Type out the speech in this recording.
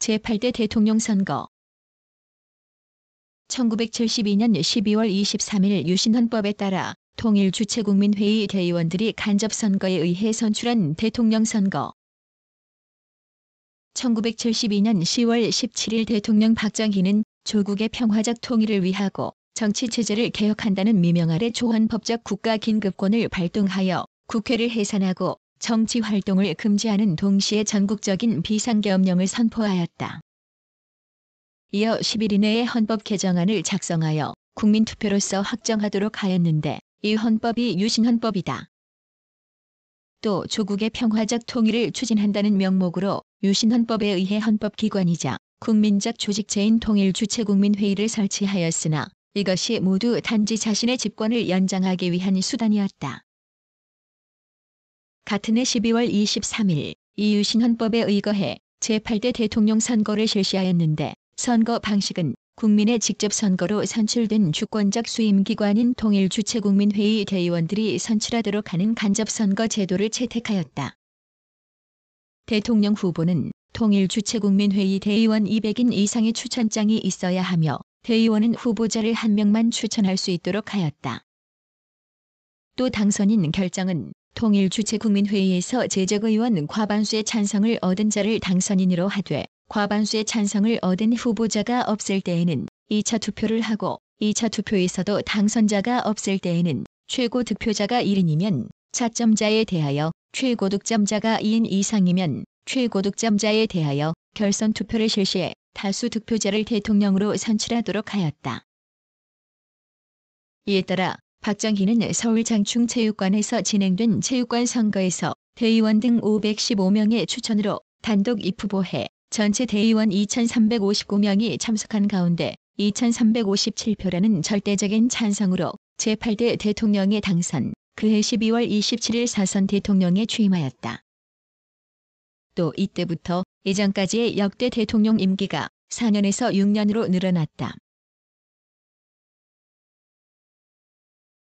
제8대 대통령 선거 1972년 12월 23일 유신헌법에 따라 통일 주체국민회의 대의원들이 간접선거에 의해 선출한 대통령 선거 1972년 10월 17일 대통령 박정희는 조국의 평화적 통일을 위하고 정치체제를 개혁한다는 미명 아래 조헌법적 국가긴급권을 발동하여 국회를 해산하고 정치 활동을 금지하는 동시에 전국적인 비상계엄령을 선포하였다. 이어 10일 이내에 헌법 개정안을 작성하여 국민투표로서 확정하도록 하였는데 이 헌법이 유신헌법이다. 또 조국의 평화적 통일을 추진한다는 명목으로 유신헌법에 의해 헌법기관이자 국민적 조직체인 통일주체국민회의를 설치하였으나 이것이 모두 단지 자신의 집권을 연장하기 위한 수단이었다. 같은 해 12월 23일 이유신 헌법에 의거해 제8대 대통령 선거를 실시하였는데 선거 방식은 국민의 직접 선거로 선출된 주권적 수임기관인 통일주체국민회의 대의원들이 선출하도록 하는 간접선거 제도를 채택하였다. 대통령 후보는 통일주체국민회의 대의원 200인 이상의 추천장이 있어야 하며 대의원은 후보자를 한 명만 추천할 수 있도록 하였다. 또 당선인 결정은 통일 주최 국민회의에서 제적 의원 과반수의 찬성을 얻은 자를 당선인으로 하되 과반수의 찬성을 얻은 후보자가 없을 때에는 2차 투표를 하고 2차 투표에서도 당선자가 없을 때에는 최고 득표자가 1인이면 차점자에 대하여 최고 득점자가 2인 이상이면 최고 득점자에 대하여 결선 투표를 실시해 다수 득표자를 대통령으로 선출하도록 하였다. 이에 따라 박정희는 서울 장충체육관에서 진행된 체육관 선거에서 대의원 등 515명의 추천으로 단독 입후보해 전체 대의원 2,359명이 참석한 가운데 2,357표라는 절대적인 찬성으로 제8대 대통령의 당선, 그해 12월 27일 사선 대통령에 취임하였다. 또 이때부터 이전까지의 역대 대통령 임기가 4년에서 6년으로 늘어났다.